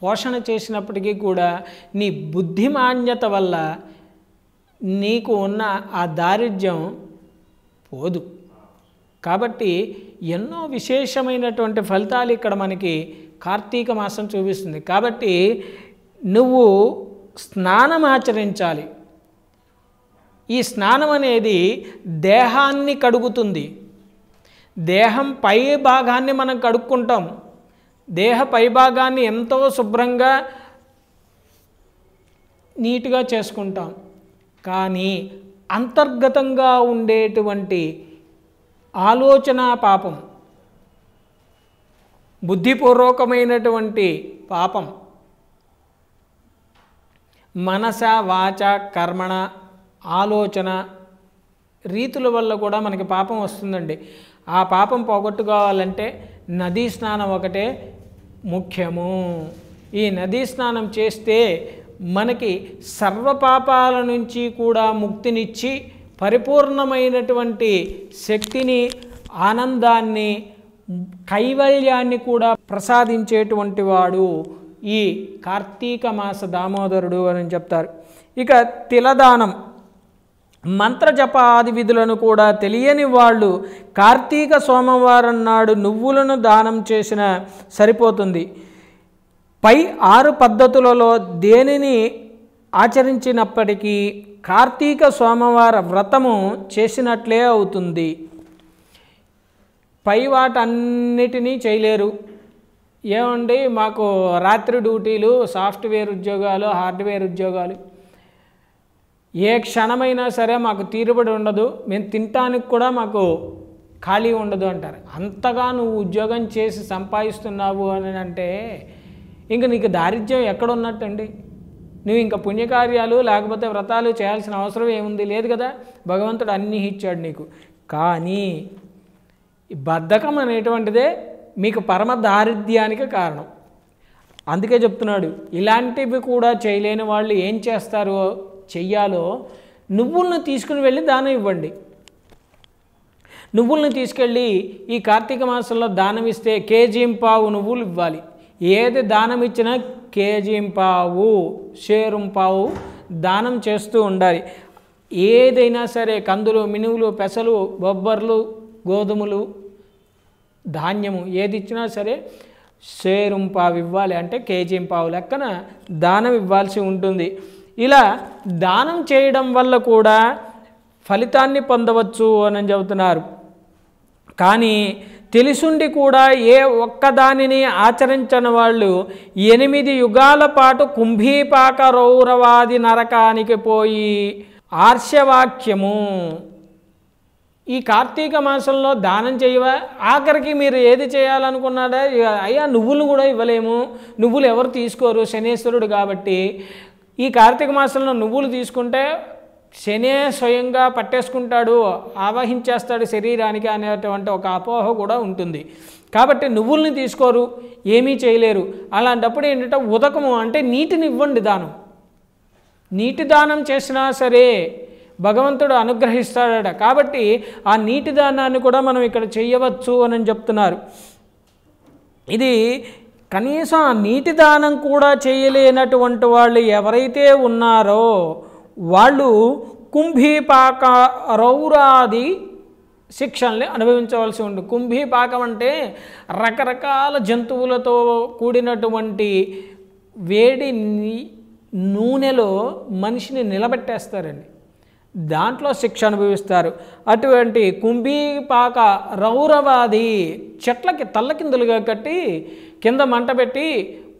పోషణ చేసినప్పటికీ కూడా నీ బుద్ధిమాన్యత వల్ల నీకు ఉన్న ఆ దారిద్ర్యం పోదు కాబట్టి ఎన్నో విశేషమైనటువంటి ఫలితాలు ఇక్కడ మనకి కార్తీక మాసం చూపిస్తుంది కాబట్టి నువ్వు స్నానం ఆచరించాలి ఈ స్నానం అనేది దేహాన్ని కడుగుతుంది దేహం పై భాగాన్ని మనం కడుక్కుంటాం దేహ పైభాగాన్ని ఎంతో శుభ్రంగా నీట్గా చేసుకుంటాం కానీ అంతర్గతంగా ఉండేటువంటి ఆలోచన పాపం బుద్ధిపూర్వకమైనటువంటి పాపం మనస వాచ కర్మణ ఆలోచన రీతుల వల్ల కూడా మనకి పాపం వస్తుందండి ఆ పాపం పోగొట్టుకోవాలంటే నదీ స్నానం ఒకటే ముఖ్యము ఈ నదీ స్నానం చేస్తే మనకి సర్వపాపాల నుంచి కూడా ముక్తినిచ్చి పరిపూర్ణమైనటువంటి శక్తిని ఆనందాన్ని కైవల్యాన్ని కూడా ప్రసాదించేటువంటి వాడు ఈ కార్తీక మాస దామోదరుడు అని చెప్తారు ఇక తిలదానం ఆది విధులను కూడా తెలియని వాళ్ళు కార్తీక సోమవారం నాడు నువ్వులను దానం చేసిన సరిపోతుంది పై ఆరు పద్ధతులలో దేనిని ఆచరించినప్పటికీ కార్తీక సోమవార వ్రతము చేసినట్లే అవుతుంది పై వాటన్నిటినీ చేయలేరు ఏమండి మాకు రాత్రి డ్యూటీలు సాఫ్ట్వేర్ ఉద్యోగాలు హార్డ్వేర్ ఉద్యోగాలు ఏ క్షణమైనా సరే మాకు తీరుబడి ఉండదు మేము తినటానికి కూడా మాకు ఖాళీ ఉండదు అంటారు అంతగా నువ్వు ఉద్యోగం చేసి సంపాదిస్తున్నావు అని అంటే ఇంక నీకు దారిద్ర్యం ఎక్కడ ఉన్నట్టండి నువ్వు ఇంకా పుణ్యకార్యాలు లేకపోతే వ్రతాలు చేయాల్సిన అవసరం ఏముంది లేదు కదా భగవంతుడు అన్నీ ఇచ్చాడు నీకు కానీ బద్ధకం అనేటువంటిదే మీకు పరమ దారిద్ర్యానికి కారణం అందుకే చెప్తున్నాడు ఇలాంటివి కూడా చేయలేని వాళ్ళు ఏం చేస్తారో చెయ్యాలో నువ్వులను తీసుకుని వెళ్ళి దానం ఇవ్వండి నువ్వులను తీసుకెళ్ళి ఈ కార్తీక మాసంలో దానం ఇస్తే కేజీంపావు నువ్వులు ఇవ్వాలి ఏది దానం ఇచ్చినా షేరుం పావు దానం చేస్తూ ఉండాలి ఏదైనా సరే కందులు మినువులు పెసలు బొబ్బర్లు గోధుమలు ధాన్యము ఏది ఇచ్చినా సరే పావు ఇవ్వాలి అంటే కేజీ పావు లెక్కన దానం ఇవ్వాల్సి ఉంటుంది ఇలా దానం చేయడం వల్ల కూడా ఫలితాన్ని పొందవచ్చు అని చెబుతున్నారు కానీ తెలిసుండి కూడా ఏ ఒక్కదానిని ఆచరించని వాళ్ళు ఎనిమిది యుగాల పాటు కుంభీపాక రౌరవాది నరకానికి పోయి ఆర్షవాక్యము ఈ కార్తీక మాసంలో దానం చేయవా ఆఖరికి మీరు ఏది చేయాలనుకున్నాడా అయ్యా నువ్వులు కూడా ఇవ్వలేము నువ్వులు ఎవరు తీసుకోరు శనేశ్వరుడు కాబట్టి ఈ కార్తీక మాసంలో నువ్వులు తీసుకుంటే శనే స్వయంగా పట్టేసుకుంటాడు ఆవహించేస్తాడు శరీరానికి అనేటువంటి ఒక అపోహ కూడా ఉంటుంది కాబట్టి నువ్వుల్ని తీసుకోరు ఏమీ చేయలేరు అలాంటప్పుడు ఏంటంటే ఉదకము అంటే నీటిని ఇవ్వండి దానం నీటి దానం చేసినా సరే భగవంతుడు అనుగ్రహిస్తాడట కాబట్టి ఆ నీటి దానాన్ని కూడా మనం ఇక్కడ చేయవచ్చు అని చెప్తున్నారు ఇది కనీసం ఆ నీటి దానం కూడా చేయలేనటువంటి వాళ్ళు ఎవరైతే ఉన్నారో వాళ్ళు కుంభీపాక రౌరాది శిక్షల్ని అనుభవించవలసి ఉంది కుంభీపాకం అంటే రకరకాల జంతువులతో కూడినటువంటి వేడి నూనెలో మనిషిని నిలబెట్టేస్తారండి దాంట్లో శిక్ష అనుభవిస్తారు అటువంటి కుంభీపాక రౌరవాది చెట్లకి తల్లకిందులుగా కట్టి కింద మంట పెట్టి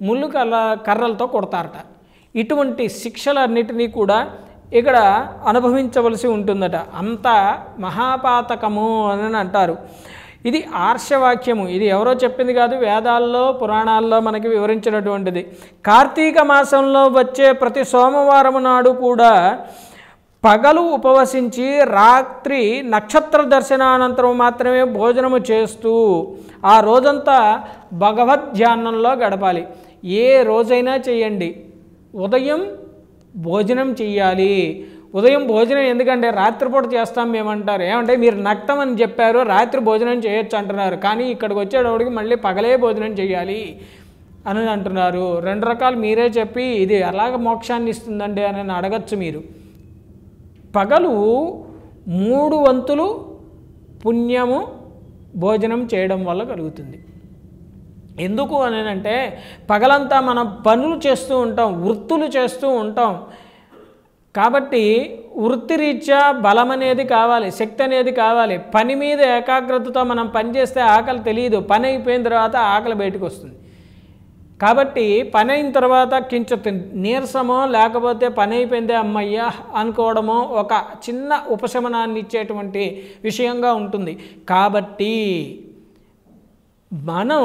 ముళ్ళు కల్ల కర్రలతో కొడతారట ఇటువంటి శిక్షలన్నిటినీ కూడా ఇక్కడ అనుభవించవలసి ఉంటుందట అంత మహాపాతకము అని అంటారు ఇది ఆర్షవాక్యము ఇది ఎవరో చెప్పింది కాదు వేదాల్లో పురాణాల్లో మనకి వివరించినటువంటిది కార్తీక మాసంలో వచ్చే ప్రతి సోమవారం నాడు కూడా పగలు ఉపవసించి రాత్రి నక్షత్ర దర్శనానంతరం మాత్రమే భోజనము చేస్తూ ఆ రోజంతా భగవద్ ధ్యానంలో గడపాలి ఏ రోజైనా చేయండి ఉదయం భోజనం చేయాలి ఉదయం భోజనం ఎందుకంటే రాత్రిపూట చేస్తాం మేమంటారు ఏమంటే మీరు నక్తం అని చెప్పారు రాత్రి భోజనం చేయొచ్చు అంటున్నారు కానీ ఇక్కడికి వచ్చేటప్పటికి మళ్ళీ పగలే భోజనం చేయాలి అని అంటున్నారు రెండు రకాలు మీరే చెప్పి ఇది ఎలాగ మోక్షాన్ని ఇస్తుందండి అని అడగచ్చు మీరు పగలు మూడు వంతులు పుణ్యము భోజనం చేయడం వల్ల కలుగుతుంది ఎందుకు అని అంటే పగలంతా మనం పనులు చేస్తూ ఉంటాం వృత్తులు చేస్తూ ఉంటాం కాబట్టి వృత్తిరీత్యా బలం అనేది కావాలి శక్తి అనేది కావాలి పని మీద ఏకాగ్రతతో మనం పనిచేస్తే ఆకలి తెలియదు పని అయిపోయిన తర్వాత ఆకలి బయటకు వస్తుంది కాబట్టి పని అయిన తర్వాత కించిత్ నీరసమో లేకపోతే పని అయిపోయిందే అమ్మయ్యా అనుకోవడమో ఒక చిన్న ఉపశమనాన్ని ఇచ్చేటువంటి విషయంగా ఉంటుంది కాబట్టి మనం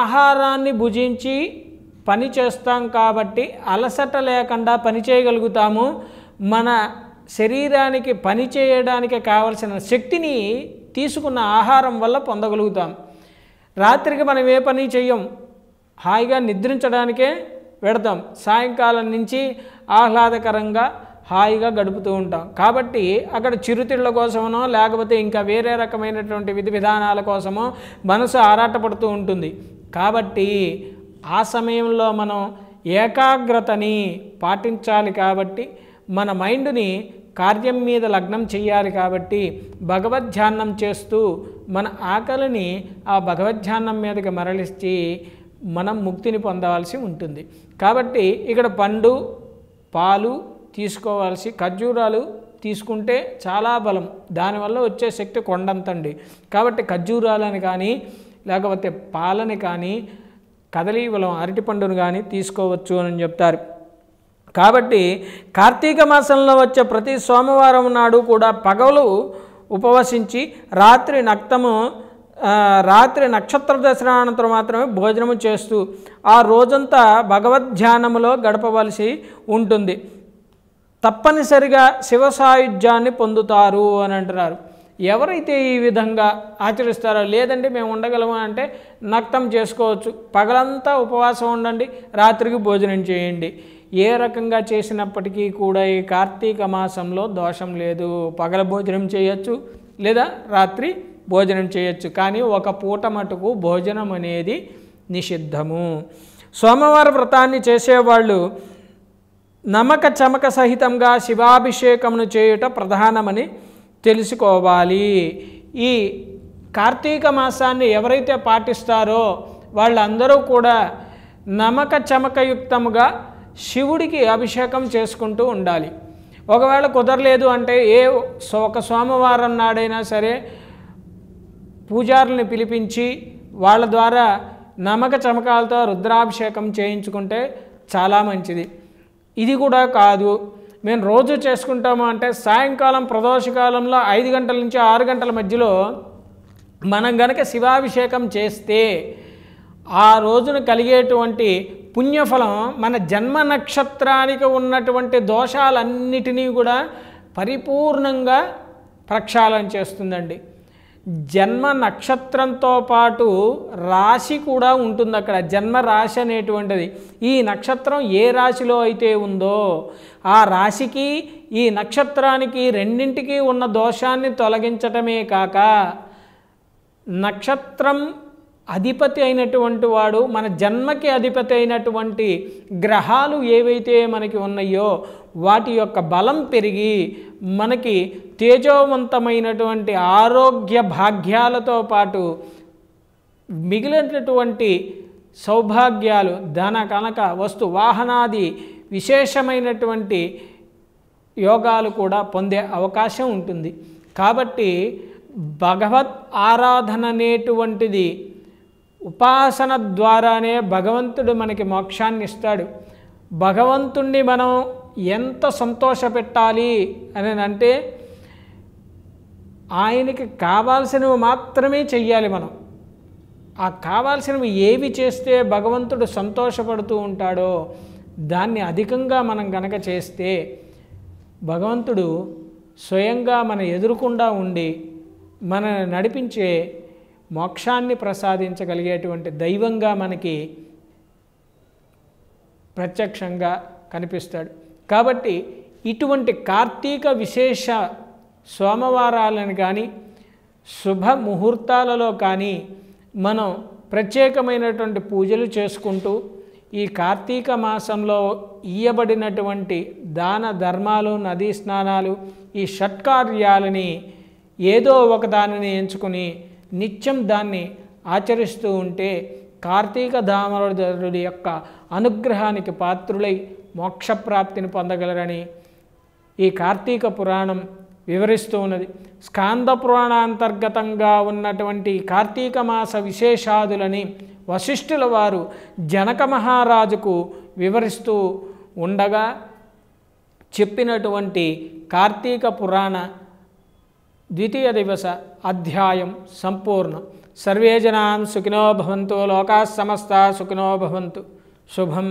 ఆహారాన్ని భుజించి పని చేస్తాం కాబట్టి అలసట లేకుండా పని చేయగలుగుతాము మన శరీరానికి పని చేయడానికి కావలసిన శక్తిని తీసుకున్న ఆహారం వల్ల పొందగలుగుతాం రాత్రికి మనం ఏ పని చేయం హాయిగా నిద్రించడానికే పెడతాం సాయంకాలం నుంచి ఆహ్లాదకరంగా హాయిగా గడుపుతూ ఉంటాం కాబట్టి అక్కడ చిరుతిళ్ళ కోసమనో లేకపోతే ఇంకా వేరే రకమైనటువంటి విధి విధానాల కోసమో మనసు ఆరాటపడుతూ ఉంటుంది కాబట్టి ఆ సమయంలో మనం ఏకాగ్రతని పాటించాలి కాబట్టి మన మైండ్ని కార్యం మీద లగ్నం చేయాలి కాబట్టి భగవద్ధ్యానం చేస్తూ మన ఆకలిని ఆ భగవద్ధ్యానం మీదకి మరలిస్తే మనం ముక్తిని పొందవలసి ఉంటుంది కాబట్టి ఇక్కడ పండు పాలు తీసుకోవాల్సి ఖర్జూరాలు తీసుకుంటే చాలా బలం దానివల్ల వచ్చే శక్తి కొండంతండి కాబట్టి ఖర్జూరాలని కానీ లేకపోతే పాలని కానీ కదలీ బలం అరటిపండును కానీ తీసుకోవచ్చు అని చెప్తారు కాబట్టి కార్తీక మాసంలో వచ్చే ప్రతి సోమవారం నాడు కూడా పగలు ఉపవసించి రాత్రి నక్తము రాత్రి నక్షత్ర అనంతరం మాత్రమే భోజనము చేస్తూ ఆ రోజంతా భగవద్ధ్యానములో గడపవలసి ఉంటుంది తప్పనిసరిగా శివ సాయుధ్యాన్ని పొందుతారు అని అంటున్నారు ఎవరైతే ఈ విధంగా ఆచరిస్తారో లేదండి మేము ఉండగలము అంటే నక్తం చేసుకోవచ్చు పగలంతా ఉపవాసం ఉండండి రాత్రికి భోజనం చేయండి ఏ రకంగా చేసినప్పటికీ కూడా ఈ కార్తీక మాసంలో దోషం లేదు పగల భోజనం చేయొచ్చు లేదా రాత్రి భోజనం చేయొచ్చు కానీ ఒక పూట మటుకు భోజనం అనేది నిషిద్ధము సోమవార వ్రతాన్ని చేసేవాళ్ళు నమక చమక సహితంగా శివాభిషేకమును చేయుట ప్రధానమని తెలుసుకోవాలి ఈ కార్తీక మాసాన్ని ఎవరైతే పాటిస్తారో వాళ్ళందరూ కూడా నమక చమకయుక్తముగా శివుడికి అభిషేకం చేసుకుంటూ ఉండాలి ఒకవేళ కుదరలేదు అంటే ఏ ఒక సోమవారం నాడైనా సరే పూజారుల్ని పిలిపించి వాళ్ళ ద్వారా నమక చమకాలతో రుద్రాభిషేకం చేయించుకుంటే చాలా మంచిది ఇది కూడా కాదు మేము రోజు చేసుకుంటాము అంటే సాయంకాలం ప్రదోషకాలంలో ఐదు గంటల నుంచి ఆరు గంటల మధ్యలో మనం గనక శివాభిషేకం చేస్తే ఆ రోజున కలిగేటువంటి పుణ్యఫలం మన జన్మ నక్షత్రానికి ఉన్నటువంటి దోషాలన్నిటినీ కూడా పరిపూర్ణంగా ప్రక్షాళన చేస్తుందండి జన్మ నక్షత్రంతో పాటు రాశి కూడా ఉంటుంది అక్కడ జన్మ రాశి అనేటువంటిది ఈ నక్షత్రం ఏ రాశిలో అయితే ఉందో ఆ రాశికి ఈ నక్షత్రానికి రెండింటికి ఉన్న దోషాన్ని తొలగించటమే కాక నక్షత్రం అధిపతి అయినటువంటి వాడు మన జన్మకి అధిపతి అయినటువంటి గ్రహాలు ఏవైతే మనకి ఉన్నాయో వాటి యొక్క బలం పెరిగి మనకి తేజోవంతమైనటువంటి ఆరోగ్య భాగ్యాలతో పాటు మిగిలినటువంటి సౌభాగ్యాలు ధన కనక వస్తు వాహనాది విశేషమైనటువంటి యోగాలు కూడా పొందే అవకాశం ఉంటుంది కాబట్టి భగవత్ ఆరాధన అనేటువంటిది ఉపాసన ద్వారానే భగవంతుడు మనకి మోక్షాన్ని ఇస్తాడు భగవంతుణ్ణి మనం ఎంత సంతోష పెట్టాలి అని అంటే ఆయనకి కావాల్సినవి మాత్రమే చెయ్యాలి మనం ఆ కావాల్సినవి ఏవి చేస్తే భగవంతుడు సంతోషపడుతూ ఉంటాడో దాన్ని అధికంగా మనం గనక చేస్తే భగవంతుడు స్వయంగా మన ఎదురుకుండా ఉండి మన నడిపించే మోక్షాన్ని ప్రసాదించగలిగేటువంటి దైవంగా మనకి ప్రత్యక్షంగా కనిపిస్తాడు కాబట్టి ఇటువంటి కార్తీక విశేష సోమవారాలను కానీ శుభ ముహూర్తాలలో కానీ మనం ప్రత్యేకమైనటువంటి పూజలు చేసుకుంటూ ఈ కార్తీక మాసంలో ఇయ్యబడినటువంటి దాన ధర్మాలు నదీ స్నానాలు ఈ షట్కార్యాలని ఏదో ఒక దానిని ఎంచుకుని నిత్యం దాన్ని ఆచరిస్తూ ఉంటే కార్తీక దామరుడి యొక్క అనుగ్రహానికి పాత్రులై మోక్షప్రాప్తిని పొందగలరని ఈ కార్తీక పురాణం వివరిస్తూ ఉన్నది స్కాంద పురాణాంతర్గతంగా ఉన్నటువంటి కార్తీక మాస విశేషాదులని వశిష్ఠుల వారు జనక మహారాజుకు వివరిస్తూ ఉండగా చెప్పినటువంటి కార్తీక పురాణ ద్వితీయ దివస అధ్యాయం సంపూర్ణం సర్వే జనాన్ సుఖినో భవంతు లోకా సమస్త సుఖినో భవంతు శుభం